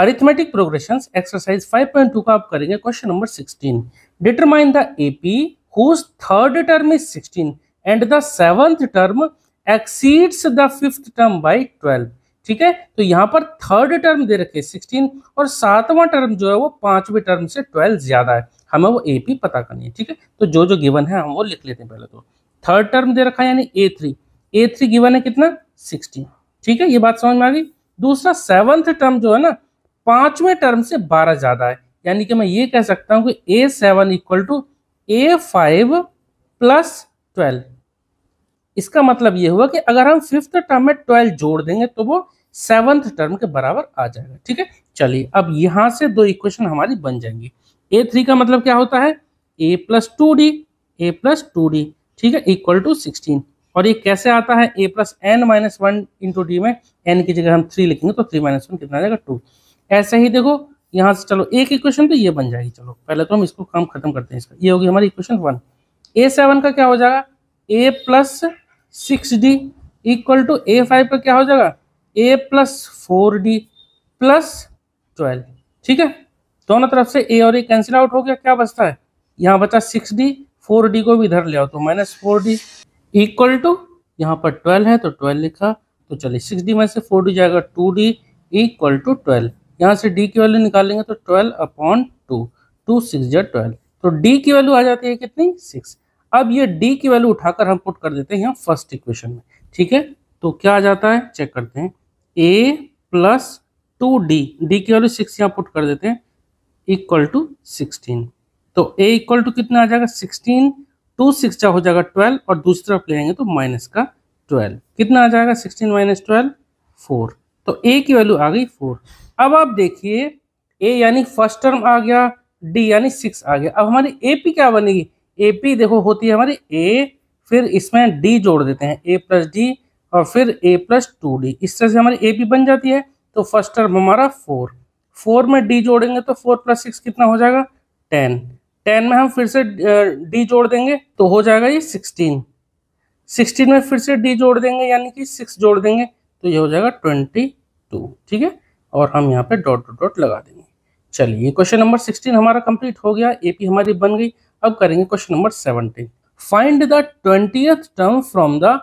arithmetic progression exercise 5.2 का आप करेंगे question number 16 determine the AP whose third term is 16 and the seventh term exceeds the fifth term by 12 ठीक है तो यहाँ पर थर्ड टर्म दे रखे 16 और सातवां टर्म जो है वो पांचवें टर्म से 12 ज्यादा है हमें वो एपी पता करनी है ठीक है तो जो जो गिवन है हम वो लिख लेते हैं पहले तो थर्ड टर्म दे रखा है यानी A three A three given है कितना 16 ठीक है ये बात समझ में आ गई दूसरा सेवंथ टर्म जो है ना पांचवें टर्म से बारह ज्यादा है यानी कि मैं ये कह सकता हूं कि A seven equal to A five plus twelve इसका मतलब यह हुआ कि अगर हम फिफ्थ टर्म में ट्वेल्व जोड़ देंगे तो वो सेवंथ टर्म के बराबर आ जाएगा ठीक है चलिए अब यहां से दो इक्वेशन हमारी बन जाएंगी ए थ्री का मतलब क्या होता है ए plus two D A plus two D ठीक है इक्वल टू सिक्सटीन और ये कैसे आता है ए plus n minus one into d में एन की जगह हम थ्री लिखेंगे तो थ्री माइनस वन कितना आ जाएगा टू ऐसे ही देखो यहाँ से चलो एक इक्वेशन तो ये बन जाएगी चलो पहले तो हम इसको काम खत्म करते हैं इसका ये होगी हमारी इक्वेशन वन ए सेवन का क्या हो जाएगा a plus six d equal to A five का क्या हो जाएगा a plus four d plus twelve ठीक है दोनों तरफ से ए और ए कैंसिल आउट हो गया क्या बचता है यहाँ बचा सिक्स डी फोर डी को भी इधर ले आओ तो minus four d equal to यहाँ पर ट्वेल्व है तो ट्वेल्व लिखा तो चलिए सिक्स डी में से फोर डी जाएगा two d equal to twelve यहाँ से डी की वैल्यू निकालेंगे तो twelve upon two two six जै ट्वेल्व तो डी की वैल्यू आ जाती है कितनी सिक्स अब ये डी की वैल्यू उठाकर हम पुट कर देते हैं यहाँ फर्स्ट इक्वेशन में ठीक है तो क्या आ जाता है चेक करते हैं a plus two d d की वैल्यू सिक्स यहाँ पुट कर देते हैं इक्वल टू सिक्सटीन तो ए इक्वल टू कितना आ जाएगा सिक्सटीन टू सिक्स हो जाएगा ट्वेल्व और दूसरी तरफ लेंगे तो माइनस का ट्वेल्व कितना आ जाएगा सिक्सटीन माइनस ट्वेल्व फोर तो ए की वैल्यू आ गई फोर अब आप देखिए ए यानी फर्स्ट टर्म आ गया डी यानी सिक्स आ गया अब हमारी ए पी क्या बनेगी ए पी देखो होती है हमारी ए फिर इसमें डी जोड़ देते हैं ए प्लस डी और फिर ए प्लस टू डी इस तरह से हमारी ए पी बन जाती है तो फर्स्ट टर्म हमारा फोर फोर में डी जोड़ेंगे तो फोर प्लस सिक्स कितना हो जाएगा टेन टेन में हम फिर से डी जोड़ देंगे तो हो जाएगा ये सिक्सटीन सिक्सटीन में फिर से डी जोड़ देंगे यानी कि सिक्स जोड़ देंगे तो ये हो जाएगा ट्वेंटी टू ठीक है और हम यहाँ पे डॉट डॉट डॉट लगा देंगे चलिए क्वेश्चन नंबर सिक्सटीन हमारा कंप्लीट हो गया एपी हमारी बन गई अब करेंगे question number seventeen find the twenty term from the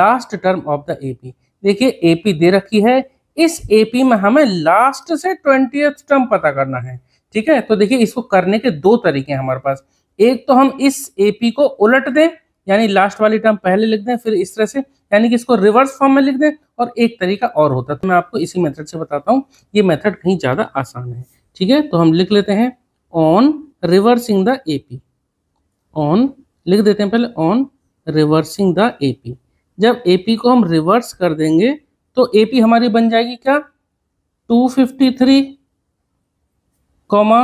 last term of the AP देखिए एपी दे रखी है इस एपी में हमें लास्ट से ट्वेंटी टर्म पता करना है ठीक है तो देखिए इसको करने के दो तरीके हैं हमारे पास एक तो हम इस एपी को उलट दें यानी लास्ट वाली टर्म पहले लिख दें फिर इस तरह से यानी कि इसको रिवर्स फॉर्म में लिख दें और एक तरीका और होता है तो मैं आपको इसी मेथड से बताता हूँ ये मेथड कहीं ज़्यादा आसान है ठीक है तो हम लिख लेते हैं on reversing the AP on लिख देते हैं पहले ऑन रिवर्सिंग द एपी जब एपी को हम रिवर्स कर देंगे तो एपी हमारी बन जाएगी क्या 253 कॉमा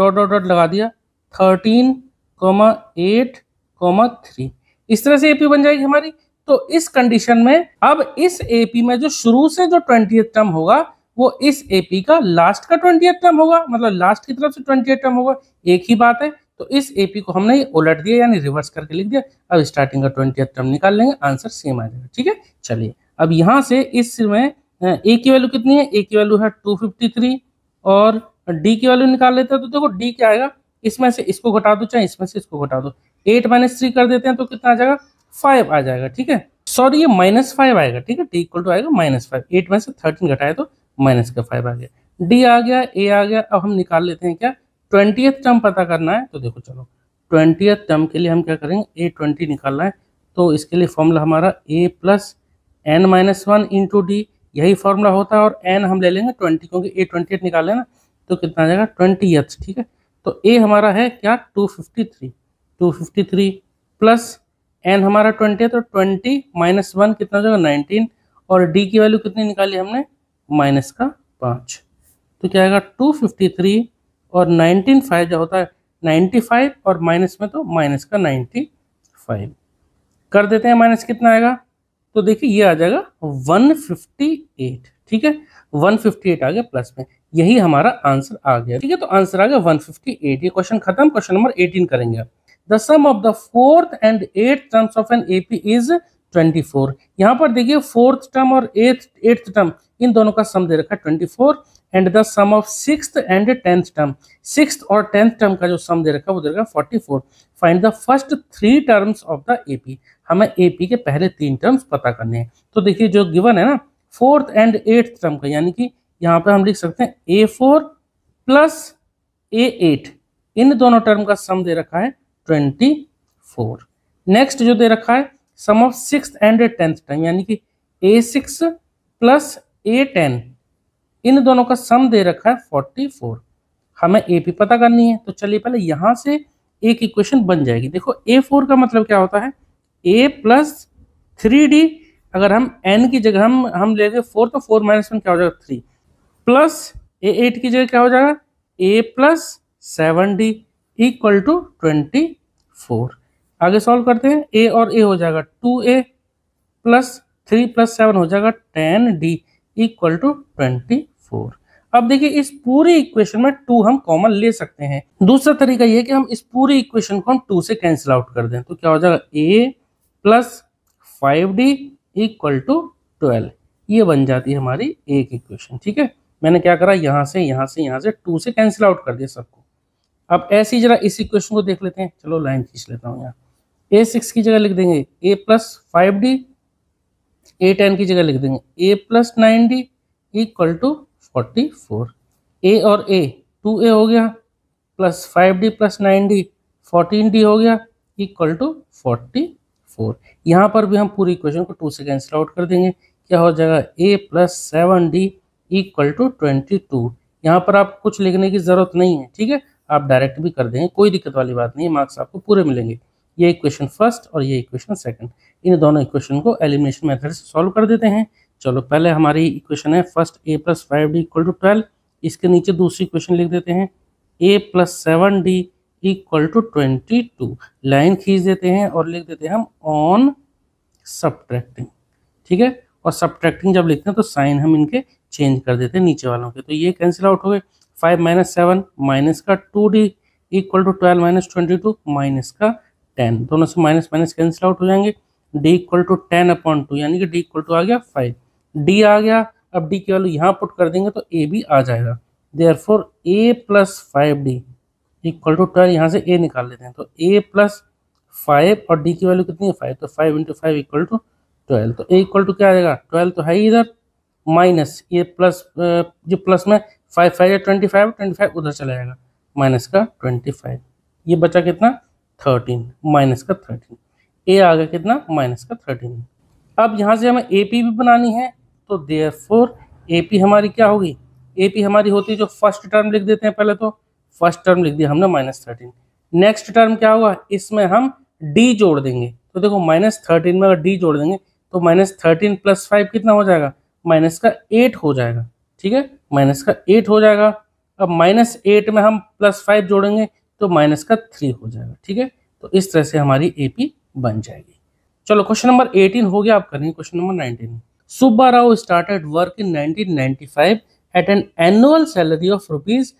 डॉट डॉट डॉट लगा दिया 13 कॉमा एट कॉमा थ्री इस तरह से एपी बन जाएगी हमारी तो इस कंडीशन में अब इस एपी में जो शुरू से जो ट्वेंटी टर्म होगा वो इस एपी का लास्ट का ट्वेंटी टर्म होगा मतलब लास्ट की तरफ से ट्वेंटी टर्म होगा एक ही बात है तो इस एपी को हमने उलट दिया यानी रिवर्स करके लिख दिया अब स्टार्टिंग का ट्वेंटी टर्म निकाल लेंगे आंसर सेम आ जाएगा ठीक है चलिए अब यहां से इस में ए की वैल्यू कितनी है ए की वैल्यू है 253 और डी की वैल्यू निकाल लेते हैं तो देखो डी क्या आएगा इसमें से इसको घटा दो चाहे इसमें से इसको घटा दो एट माइनस थ्री कर देते हैं तो कितना आ जाएगा फाइव आ जाएगा ठीक है सॉरी ये माइनस फाइव आएगा ठीक है टी इक्वल टू आएगा माइनस फाइव एट में से थर्टीन घटाए तो माइनस का फाइव आ गया डी आ गया ए आ गया अब हम निकाल लेते हैं क्या ट्वेंटी टर्म पता करना है तो देखो चलो ट्वेंटी टर्म के लिए हम क्या करेंगे ए ट्वेंटी निकालना है तो इसके लिए फॉर्मूला हमारा a plus n minus one into d यही फॉर्मूला होता है और एन हम ले लेंगे ट्वेंटी क्योंकि ए ट्वेंटी एट निकाल लेना तो कितना आ जाएगा ट्वेंटी एथ ठीक है तो ए हमारा है क्या two fifty three two fifty three plus n हमारा ट्वेंटी है तो ट्वेंटी माइनस वन कितना जाएगा नाइनटीन और डी की वैल्यू कितनी निकाली हमने माइनस का पाँच तो क्या आएगा टू फिफ्टी थ्री और नाइनटीन फाइव जो होता है नाइन्टी फाइव और माइनस में तो माइनस का नाइन्टी फाइव कर देते हैं माइनस कितना आएगा तो देखिए ये आ जाएगा वन फिफ्टी एट ठीक है वन फिफ्टी एट आ गया प्लस में यही हमारा आंसर आ गया ठीक है तो आंसर आ गया वन फिफ्टी एट ये क्वेश्चन खत्म क्वेश्चन नंबर एटीन करेंगे आप the sum of the fourth and eight terms of an AP is 24 यहाँ पर देखिए फोर्थ टर्म और एथ एट्थ टर्म इन दोनों का सम दे रखा है 24 and the sum of six and tenth term सिक्स और टेंथ टर्म का जो सम दे रखा है वो दे रखा है 44 find the first three terms of the AP हमें एपी के पहले तीन टर्म्स पता करने हैं तो देखिए जो गिवन है ना फोर्थ एंड एट्थ टर्म का यानी कि यहाँ पर हम लिख सकते हैं a four plus a eight इन दोनों टर्म का सम दे रखा है ट्वेंटी फोर नेक्स्ट जो दे रखा है sum of six and tenth term यानी कि a six plus a ten इन दोनों का सम दे रखा है फोर्टी फोर हमें ए पी पता करनी है तो चलिए पहले यहाँ से एक इक्वेशन बन जाएगी देखो ए फोर का मतलब क्या होता है ए प्लस थ्री डी अगर हम एन की जगह हम हम ले गए फोर तो फोर माइनस वन क्या हो जाएगा थ्री प्लस ए एट की जगह क्या हो जाएगा a plus seven d equal to twenty four आगे सॉल्व करते हैं ए और ए हो जाएगा two a plus three plus seven हो जाएगा ten d equal to twenty four अब देखिए इस पूरी इक्वेशन में टू हम कॉमन ले सकते हैं दूसरा तरीका यह कि हम इस पूरी इक्वेशन को हम टू से कैंसिल आउट कर दें तो क्या हो जाएगा a plus five d equal to twelve ये बन जाती है हमारी एक इक्वेशन ठीक है मैंने क्या करा यहाँ से यहाँ से यहाँ से टू से कैंसिल आउट कर दिया सबको अब ऐसे ही जरा इस इक्वेशन को देख लेते हैं चलो लाइन खींच लेता हूँ यहाँ ए सिक्स की जगह लिख देंगे a plus five d a ten की जगह लिख देंगे a plus nine d equal to forty four a और ए टू ए हो गया plus five d plus nine d fourteen d हो गया इक्वल टू फोर्टी फोर यहाँ पर भी हम पूरी इक्वेशन को टू से कैंसिल आउट कर देंगे क्या हो जाएगा a plus seven d equal to twenty two यहाँ पर आप कुछ लिखने की ज़रूरत नहीं है ठीक है आप डायरेक्ट भी कर दें कोई दिक्कत वाली बात नहीं है मार्क्स आपको पूरे मिलेंगे ये इक्वेशन फर्स्ट और ये इक्वेशन सेकंड इन दोनों इक्वेशन को एलिमिनेशन मेथड से सॉल्व कर देते हैं चलो पहले हमारी इक्वेशन है first a plus five d equal to twelve इसके नीचे दूसरी इक्वेशन लिख देते हैं a plus seven d equal to twenty two line खींच देते हैं और लिख देते हैं हम ऑन सब्ट्रैक्टिंग ठीक है और सब्ट्रैक्टिंग जब लिखते हैं तो साइन हम इनके चेंज कर देते हैं नीचे वालों के तो ये कैंसिल आउट हो गए फाइव माइनस सेवन माइनस का two d equal to twelve minus twenty two minus का टेन दोनों से माइनस माइनस कैंसिल आउट हो जाएंगे d equal to ten upon two यानी कि डी इक्वल टू आ गया फाइव डी आ गया अब डी की वैल्यू यहाँ पुट कर देंगे तो ए भी आ जाएगा there four a plus five d equal to twelve यहाँ से ए निकाल लेते हैं तो ए प्लस फाइव और डी की वैल्यू कितनी है फाइव तो five into five equal to twelve तो ए इक्वल टू क्या आ जाएगा ट्वेल्व तो है ही इधर माइनस ये प्लस जो प्लस में फाइव फाइव या ट्वेंटी फाइव ट्वेंटी फाइव उधर चला जाएगा माइनस का ट्वेंटी फाइव ये बचा कितना थर्टीन माइनस का थर्टीन ए आ गया कितना माइनस का थर्टीन अब यहाँ से हमें ए पी भी बनानी है तो देयर फोर ए पी हमारी क्या होगी ए पी हमारी होती है जो फर्स्ट टर्म लिख देते हैं पहले तो फर्स्ट टर्म लिख दिया हमने माइनस थर्टीन नेक्स्ट टर्म क्या होगा इसमें हम डी जोड़ देंगे तो देखो माइनस थर्टीन में अगर डी जोड़ देंगे तो माइनस थर्टीन प्लस फाइव कितना हो जाएगा माइनस का एट हो जाएगा ठीक है माइनस का एट हो जाएगा अब माइनस एट में हम प्लस फाइव जोड़ेंगे तो माइनस का थ्री हो जाएगा ठीक है तो इस तरह से हमारी ए बन जाएगी चलो क्वेश्चन नंबर एटीन हो गया आप करेंगे question number nineteen Subba Rao started work in 1995 at an annual salary of rupees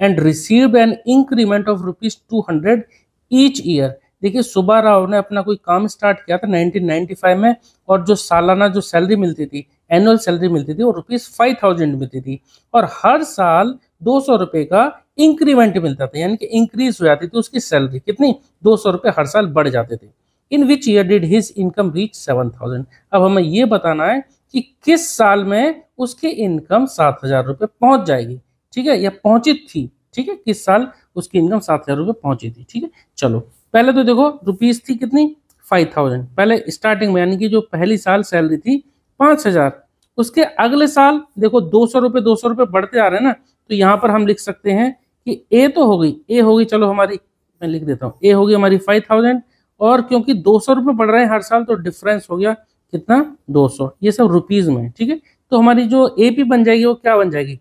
and receive an increment of rupees rupees 200 each year देखिए सुबह राव ने अपना कोई काम स्टार्ट किया था 1995 में और जो सालाना जो सैलरी मिलती थी एनुअल सैलरी मिलती थी वो रुपीज़ फाइव थाउजेंड मिलती थी और हर साल दो सौ रुपये का इंक्रीमेंट मिलता था यानी कि इंक्रीज हो जाती थी उसकी सैलरी कितनी दो सौ रुपये हर साल बढ़ जाते थे in which year did his income reach seven thousand अब हमें ये बताना है कि किस साल में उसकी इनकम सात हजार रुपये पहुंच जाएगी ठीक है या पहुंची थी ठीक है किस साल उसकी इनकम सात हजार रुपये पहुंची थी ठीक है चलो पहले तो देखो रुपीज थी कितनी फाइव थाउजेंड पहले स्टार्टिंग में यानी कि जो पहली साल सैलरी थी पाँच हजार उसके अगले साल देखो दो सौ रुपये दो सौ रुपये बढ़ते आ रहे हैं ना तो यहाँ पर हम लिख सकते हैं कि ए तो हो गई ए होगी चलो हमारी मैं लिख देता हूँ ए होगी हमारी फाइव थाउजेंड और क्योंकि दो सौ रुपये बढ़ रहे हैं हर साल तो डिफरेंस हो गया कितना दो सौ ये सब रुपीज़ में ठीक है तो हमारी जो ए पी बन जाएगी वो क्या बन जाएगी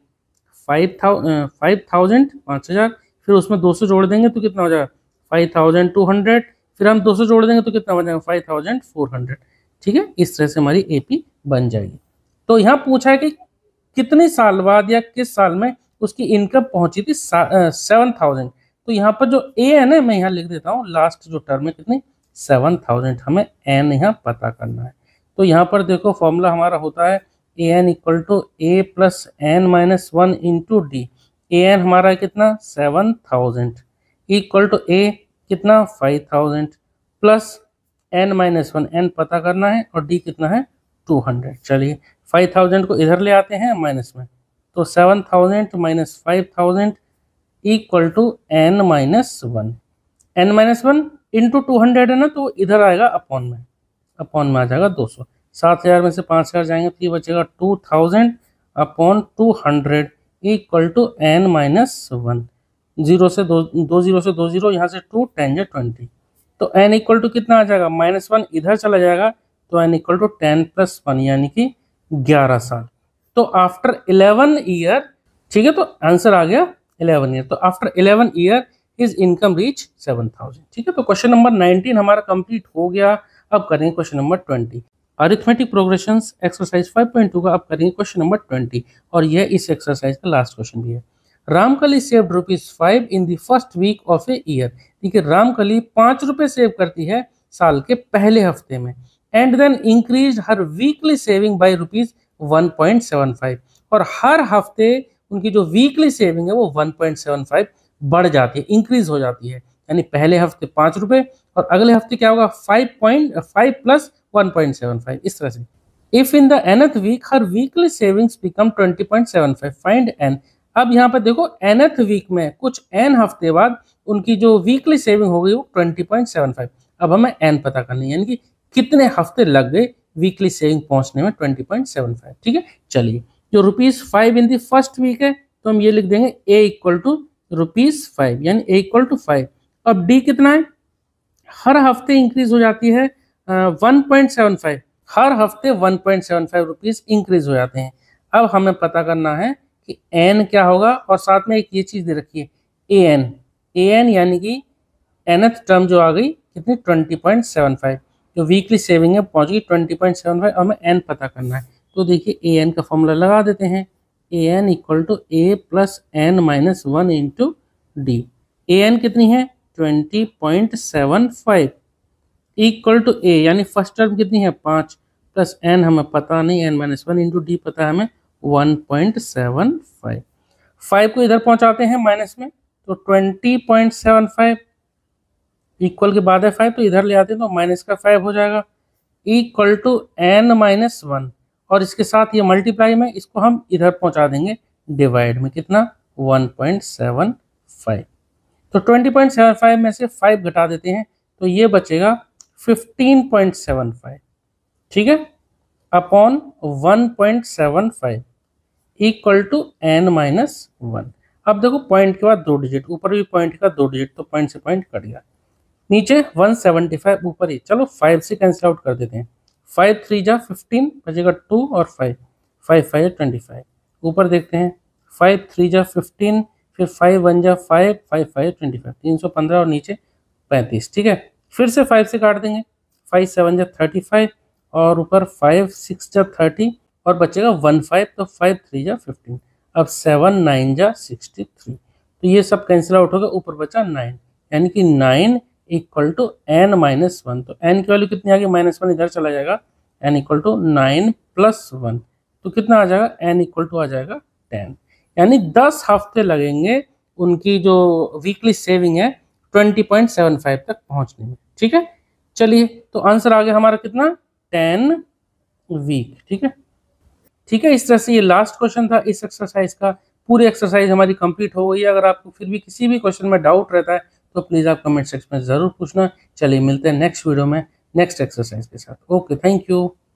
फाइव था फाइव थाउजेंड पाँच हज़ार फिर उसमें दो सौ जोड़ देंगे तो कितना हो जाएगा फाइव थाउजेंड टू हंड्रेड फिर हम दो सौ जोड़ देंगे तो कितना बन जाएगा फाइव थाउजेंड फोर हंड्रेड ठीक है इस तरह से हमारी ए पी बन जाएगी तो यहाँ पूछा है कि कितने साल बाद या किस साल में उसकी इनकम पहुंची थी सेवन थाउजेंड तो यहाँ पर जो ए है ना मैं यहाँ लिख देता हूँ लास्ट जो टर्म है कितनी सेवन थाउजेंड हमें एन यहाँ पता करना है तो यहाँ पर देखो फॉर्मूला हमारा होता है a n equal to a plus n minus one into d a n हमारा कितना seven thousand equal to a कितना five thousand plus n minus one n पता करना है और डी कितना है टू हंड्रेड चलिए फाइव थाउजेंड को इधर ले आते हैं माइनस में तो seven thousand minus five thousand equal to n minus one n minus one into two hundred है ना तो इधर आएगा अपॉन में अपॉन में आ जाएगा दो सौ सात हज़ार में से पाँच हज़ार जाएंगे तो ये बचेगा two thousand upon two hundred equal to n minus one zero से दो दो जीरो से दो जीरो यहाँ से टू टेन या ट्वेंटी तो एन इक्वल टू कितना आ जाएगा माइनस वन इधर चला जाएगा तो n equal to ten plus one यानी कि ग्यारह साल तो आफ्टर इलेवन ईयर ठीक है तो आंसर आ गया इलेवन ईयर तो after eleven year is income reach seven thousand ठीक है तो क्वेश्चन नंबर नाइनटीन हमारा कंप्लीट हो गया अब करेंगे question number twenty arithmetic progression exercise five point two का अब करेंगे क्वेश्चन नंबर ट्वेंटी और यह इस एक्सरसाइज का लास्ट क्वेश्चन भी है Ramkali save rupees five in the first week of a year ठीक है रामकली पांच रुपए सेव करती है साल के पहले हफ्ते में हर weekly saving by rupees one point seven five और हर हफ्ते उनकी जो वीकली सेविंग है वो फाइव बढ़ जाती है इंक्रीज हो जाती है यानी पहले हफ्ते पाँच रुपये और अगले हफ्ते क्या होगा फाइव प्लस फाइव इस तरह से if in the nth week her weekly savings become five find n अब यहाँ पर देखो एनथ वीक में कुछ एन हफ्ते बाद उनकी जो वीकली सेविंग हो गई वो फाइव अब हमें एन पता करनी है यानी कि कितने हफ्ते लग गए वीकली सेविंग पहुंचने में ट्वेंटी पॉइंट सेवन फाइव ठीक है चलिए जो rupees five in the first week है तो हम ये लिख देंगे a equal to rupees five यानी ए इक्वल टू फाइव अब डी कितना है हर हफ्ते इंक्रीज हो जाती है वन पॉइंट सेवन फाइव हर हफ्ते one point seven five rupees increase हो जाते हैं अब हमें पता करना है कि एन क्या होगा और साथ में एक ये चीज़ दे रखी है ए एन ए एन यानी कि एनथ टर्म जो आ गई कितनी ट्वेंटी पॉइंट सेवन फाइव जो वीकली सेविंग है पहुँच गई ट्वेंटी पॉइंट सेवन फाइव हमें एन पता करना है तो देखिए ए एन का फॉर्मूला लगा देते हैं a n equal to a plus n minus one into d a n कितनी है twenty point seven five equal to a यानी फर्स्ट टर्म कितनी है पाँच प्लस एन हमें पता नहीं n minus one into d पता है हमें one point seven five five को इधर पहुंचाते हैं माइनस में तो twenty point seven five equal के बाद है फाइव तो इधर ले आते हैं तो माइनस का फाइव हो जाएगा equal to n minus one और इसके साथ ये मल्टीप्लाई में इसको हम इधर पहुंचा देंगे डिवाइड में कितना 1.75 तो 20.75 में से 5 घटा देते हैं तो ये बचेगा 15.75 ठीक है upon 1.75 equal to n minus one अब देखो पॉइंट के बाद दो डिजिट ऊपर भी पॉइंट का दो डिजिट तो पॉइंट से पॉइंट कट गया नीचे 175 ऊपर ही चलो फाइव से कैंसिल आउट कर देते हैं फाइव थ्री जा फिफ्टीन बचेगा टू और five five five twenty five ऊपर देखते हैं फाइव थ्री जा फिफ्टीन फिर फाइव वन जा five five five twenty five तीन सौ पंद्रह और नीचे पैंतीस ठीक है फिर से फाइव से काट देंगे फाइव सेवन जा थर्टी फाइव और ऊपर फाइव सिक्स जा थर्टी और बचेगा वन फाइव तो फाइव थ्री जा फिफ्टीन अब सेवन नाइन जा सिक्सटी थ्री तो ये सब कैंसिल आउट हो गया ऊपर बचा नाइन यानी कि nine equal to n minus one तो एन की वैल्यू कितनी आ गई माइनस वन इधर चला जाएगा n equal to nine plus one तो कितना आ जाएगा एन इक्वल टू आ जाएगा टेन यानी दस हफ्ते लगेंगे उनकी जो वीकली सेविंग है ट्वेंटी पॉइंट सेवन फाइव तक पहुंचने में ठीक है चलिए तो आंसर आ गया हमारा कितना टेन वीक ठीक है ठीक है इस तरह से ये लास्ट क्वेश्चन था इस एक्सरसाइज का पूरी एक्सरसाइज हमारी कंप्लीट हो गई है अगर आपको फिर भी किसी भी क्वेश्चन में डाउट रहता है तो प्लीज़ आप कमेंट सेक्शन में ज़रूर पूछना चलिए मिलते हैं नेक्स्ट वीडियो में नेक्स्ट एक्सरसाइज के साथ ओके थैंक यू